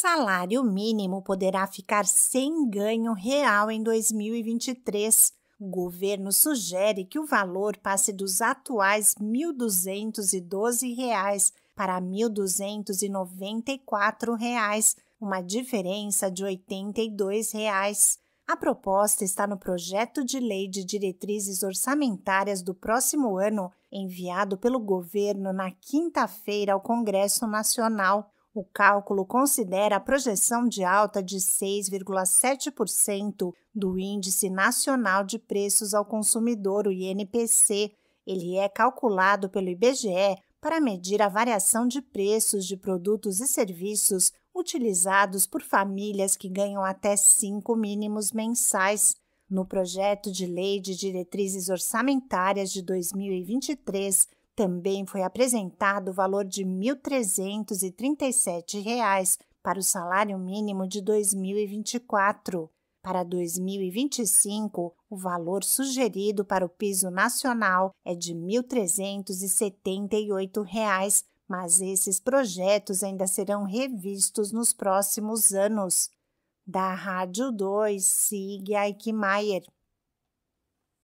salário mínimo poderá ficar sem ganho real em 2023. O governo sugere que o valor passe dos atuais R$ 1.212 para R$ 1.294, uma diferença de R$ 82. Reais. A proposta está no projeto de lei de diretrizes orçamentárias do próximo ano, enviado pelo governo na quinta-feira ao Congresso Nacional. O cálculo considera a projeção de alta de 6,7% do Índice Nacional de Preços ao Consumidor, o INPC. Ele é calculado pelo IBGE para medir a variação de preços de produtos e serviços utilizados por famílias que ganham até cinco mínimos mensais. No projeto de lei de diretrizes orçamentárias de 2023, também foi apresentado o valor de R$ 1.337 para o salário mínimo de 2024. Para 2025, o valor sugerido para o piso nacional é de R$ 1.378, mas esses projetos ainda serão revistos nos próximos anos. Da Rádio 2, siga Aikmaier.